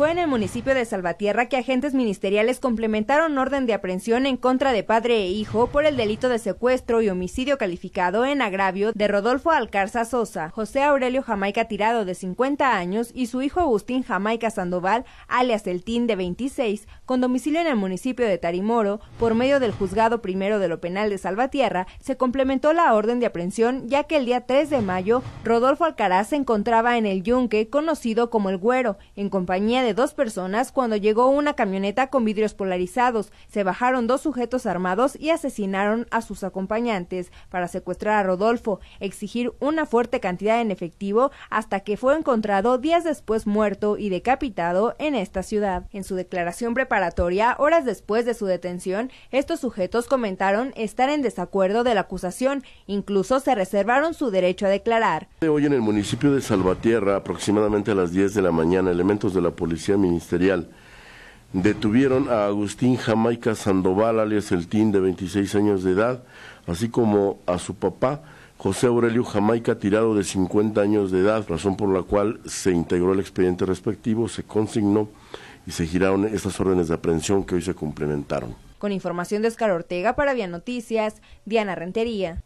Fue en el municipio de Salvatierra que agentes ministeriales complementaron orden de aprehensión en contra de padre e hijo por el delito de secuestro y homicidio calificado en agravio de Rodolfo Alcarza Sosa, José Aurelio Jamaica Tirado de 50 años y su hijo Agustín Jamaica Sandoval, alias El Tin de 26, con domicilio en el municipio de Tarimoro, por medio del juzgado primero de lo penal de Salvatierra, se complementó la orden de aprehensión ya que el día 3 de mayo Rodolfo Alcaraz se encontraba en el yunque conocido como El Güero, en compañía de dos personas cuando llegó una camioneta con vidrios polarizados. Se bajaron dos sujetos armados y asesinaron a sus acompañantes para secuestrar a Rodolfo, exigir una fuerte cantidad en efectivo hasta que fue encontrado días después muerto y decapitado en esta ciudad. En su declaración preparatoria, horas después de su detención, estos sujetos comentaron estar en desacuerdo de la acusación, incluso se reservaron su derecho a declarar. Hoy en el municipio de Salvatierra, aproximadamente a las 10 de la mañana, elementos de la policía Ministerial. Detuvieron a Agustín Jamaica Sandoval, alias El Tin, de 26 años de edad, así como a su papá, José Aurelio Jamaica, tirado de 50 años de edad, razón por la cual se integró el expediente respectivo, se consignó y se giraron estas órdenes de aprehensión que hoy se complementaron. Con información de Oscar Ortega para Vía Noticias, Diana Rentería.